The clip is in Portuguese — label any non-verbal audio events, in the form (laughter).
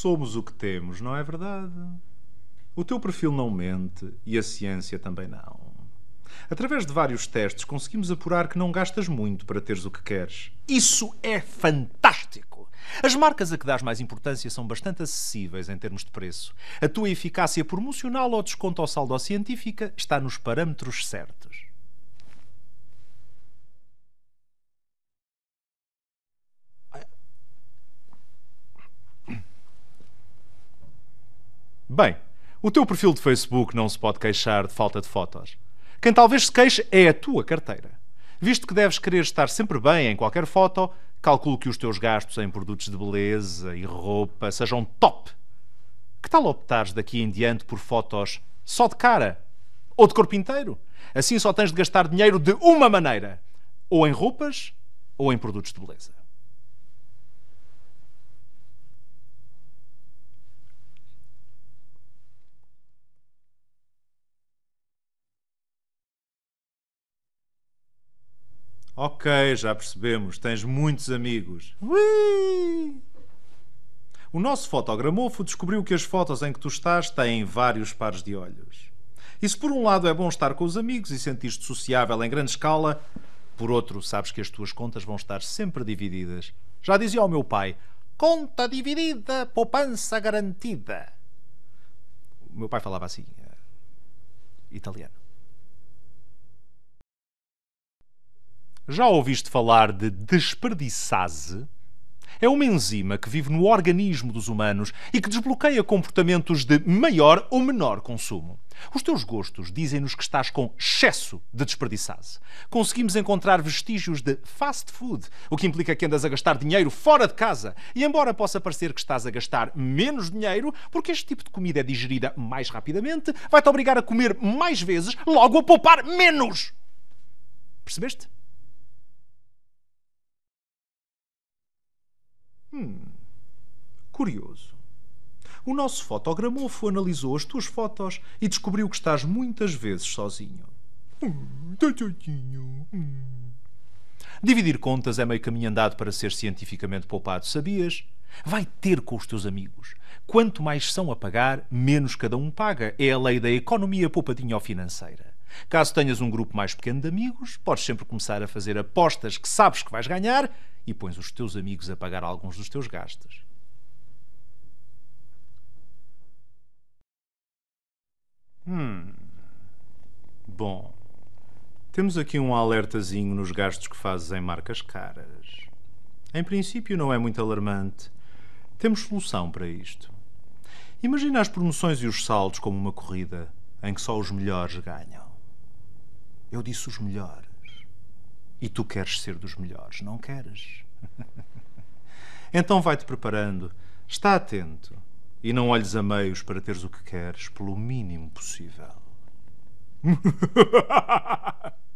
somos o que temos, não é verdade? O teu perfil não mente e a ciência também não. Através de vários testes conseguimos apurar que não gastas muito para teres o que queres. Isso é fantástico! As marcas a que dás mais importância são bastante acessíveis em termos de preço. A tua eficácia promocional ou desconto ao saldo científica está nos parâmetros certos. Bem, o teu perfil de Facebook não se pode queixar de falta de fotos. Quem talvez se queixe é a tua carteira. Visto que deves querer estar sempre bem em qualquer foto, calculo que os teus gastos em produtos de beleza e roupa sejam top. Que tal optares daqui em diante por fotos só de cara? Ou de corpo inteiro? Assim só tens de gastar dinheiro de uma maneira: ou em roupas ou em produtos de beleza. Ok, já percebemos, tens muitos amigos. Ui! O nosso fotogramofo descobriu que as fotos em que tu estás têm vários pares de olhos. E se por um lado é bom estar com os amigos e sentir-te sociável em grande escala, por outro, sabes que as tuas contas vão estar sempre divididas. Já dizia ao meu pai: conta dividida, poupança garantida. O meu pai falava assim, eh, italiano. Já ouviste falar de desperdiçase? É uma enzima que vive no organismo dos humanos e que desbloqueia comportamentos de maior ou menor consumo. Os teus gostos dizem-nos que estás com excesso de desperdiçase. Conseguimos encontrar vestígios de fast food, o que implica que andas a gastar dinheiro fora de casa. E embora possa parecer que estás a gastar menos dinheiro, porque este tipo de comida é digerida mais rapidamente, vai-te obrigar a comer mais vezes, logo a poupar menos. Percebeste? Curioso. O nosso fotogramofo analisou as tuas fotos e descobriu que estás muitas vezes sozinho. Hum, Hum. Dividir contas é meio caminho andado para ser cientificamente poupado, sabias? Vai ter com os teus amigos. Quanto mais são a pagar, menos cada um paga. É a lei da economia poupadinha ou financeira. Caso tenhas um grupo mais pequeno de amigos, podes sempre começar a fazer apostas que sabes que vais ganhar e pões os teus amigos a pagar alguns dos teus gastos. Hum. Bom. Temos aqui um alertazinho nos gastos que fazes em marcas caras. Em princípio, não é muito alarmante. Temos solução para isto. Imagina as promoções e os saldos como uma corrida em que só os melhores ganham. Eu disse os melhores. E tu queres ser dos melhores, não queres? (laughs) então vai-te preparando. Está atento. E não olhes a meios para teres o que queres, pelo mínimo possível. (laughs)